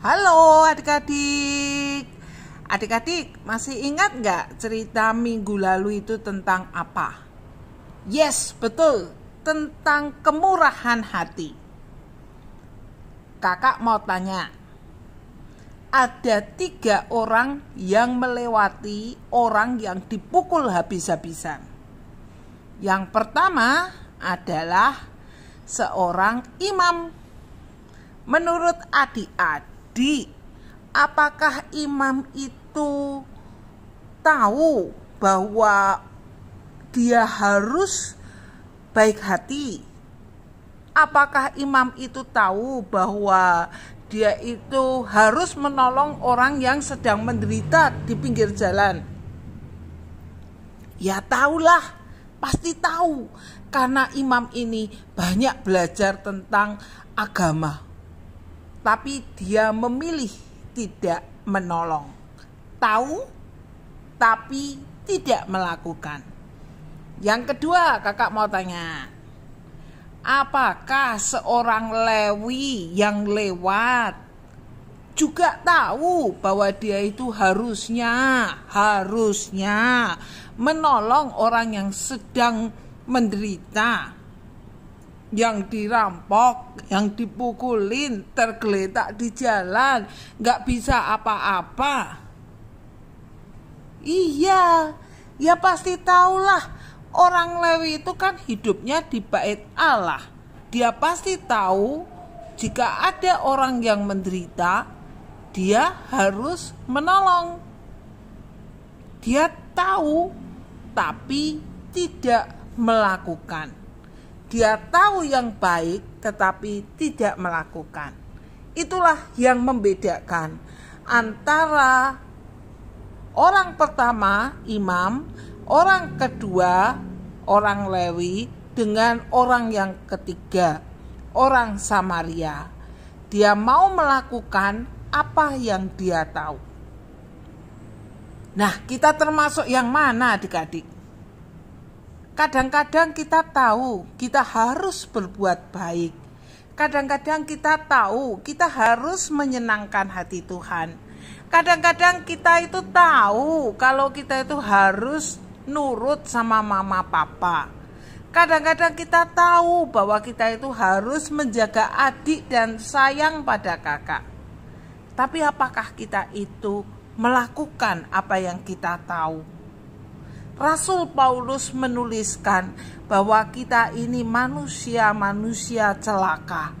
Halo adik-adik Adik-adik masih ingat nggak cerita minggu lalu itu tentang apa? Yes, betul Tentang kemurahan hati Kakak mau tanya Ada tiga orang yang melewati orang yang dipukul habis-habisan Yang pertama adalah seorang imam Menurut adik-adik apakah imam itu tahu bahwa dia harus baik hati? Apakah imam itu tahu bahwa dia itu harus menolong orang yang sedang menderita di pinggir jalan? Ya tahulah, pasti tahu karena imam ini banyak belajar tentang agama tapi dia memilih tidak menolong. Tahu, tapi tidak melakukan. Yang kedua, kakak mau tanya, apakah seorang Lewi yang lewat juga tahu bahwa dia itu harusnya, harusnya menolong orang yang sedang menderita? yang dirampok, yang dipukulin, tergeletak di jalan, nggak bisa apa-apa. Iya, ya pasti tahulah orang Lewi itu kan hidupnya di bait Allah. Dia pasti tahu jika ada orang yang menderita, dia harus menolong. Dia tahu tapi tidak melakukan. Dia tahu yang baik tetapi tidak melakukan. Itulah yang membedakan antara orang pertama imam, orang kedua orang Lewi dengan orang yang ketiga, orang Samaria. Dia mau melakukan apa yang dia tahu. Nah, kita termasuk yang mana adik-adik? Kadang-kadang kita tahu kita harus berbuat baik. Kadang-kadang kita tahu kita harus menyenangkan hati Tuhan. Kadang-kadang kita itu tahu kalau kita itu harus nurut sama mama papa. Kadang-kadang kita tahu bahwa kita itu harus menjaga adik dan sayang pada kakak. Tapi apakah kita itu melakukan apa yang kita tahu? Rasul Paulus menuliskan bahwa kita ini manusia-manusia celaka.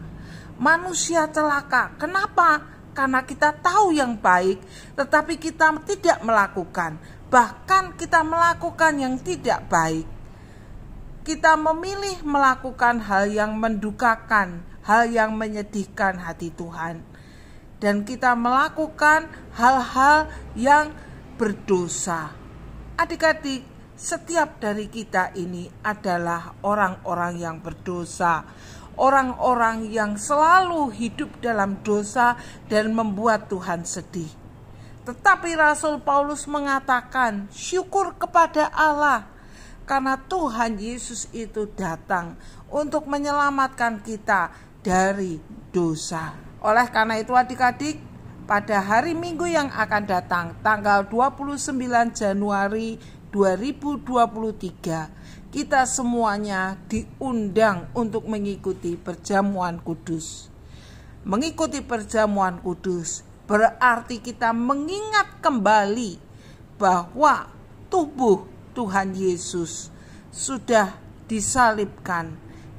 Manusia celaka, kenapa? Karena kita tahu yang baik, tetapi kita tidak melakukan, bahkan kita melakukan yang tidak baik. Kita memilih melakukan hal yang mendukakan, hal yang menyedihkan hati Tuhan, dan kita melakukan hal-hal yang berdosa adik-adik, setiap dari kita ini adalah orang-orang yang berdosa, orang-orang yang selalu hidup dalam dosa dan membuat Tuhan sedih. Tetapi Rasul Paulus mengatakan, "Syukur kepada Allah karena Tuhan Yesus itu datang untuk menyelamatkan kita dari dosa." Oleh karena itu adik-adik, pada hari Minggu yang akan datang, tanggal 29 Januari 2023 kita semuanya diundang untuk mengikuti perjamuan kudus. Mengikuti perjamuan kudus berarti kita mengingat kembali bahwa tubuh Tuhan Yesus sudah disalibkan,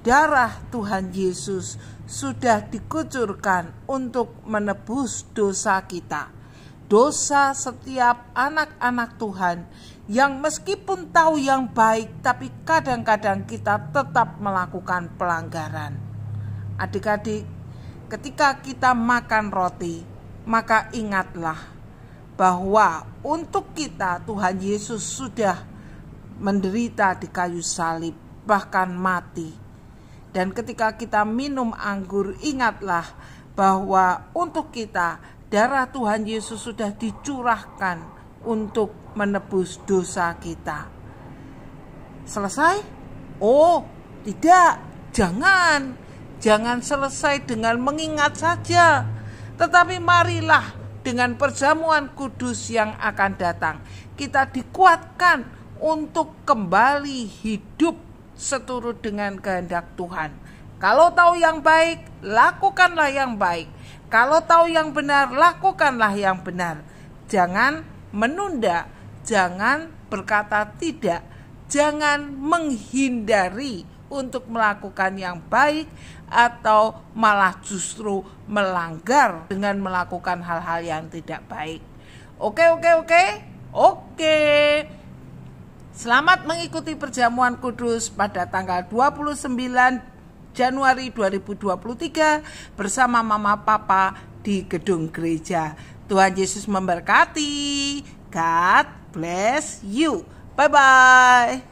darah Tuhan Yesus sudah dikucurkan untuk menebus dosa kita dosa setiap anak-anak Tuhan yang meskipun tahu yang baik tapi kadang-kadang kita tetap melakukan pelanggaran. Adik-adik, ketika kita makan roti, maka ingatlah bahwa untuk kita Tuhan Yesus sudah menderita di kayu salib, bahkan mati. Dan ketika kita minum anggur, ingatlah bahwa untuk kita darah Tuhan Yesus sudah dicurahkan untuk menebus dosa kita. Selesai? Oh, tidak. Jangan. Jangan selesai dengan mengingat saja. Tetapi marilah dengan perjamuan kudus yang akan datang. Kita dikuatkan untuk kembali hidup seturut dengan kehendak Tuhan kalau tahu yang baik, lakukanlah yang baik. Kalau tahu yang benar, lakukanlah yang benar. Jangan menunda, jangan berkata tidak, jangan menghindari untuk melakukan yang baik atau malah justru melanggar dengan melakukan hal-hal yang tidak baik. Oke, oke, oke. Oke. Selamat mengikuti perjamuan kudus pada tanggal 29 Januari 2023 bersama Mama Papa di gedung gereja. Tuhan Yesus memberkati. God bless you. Bye bye.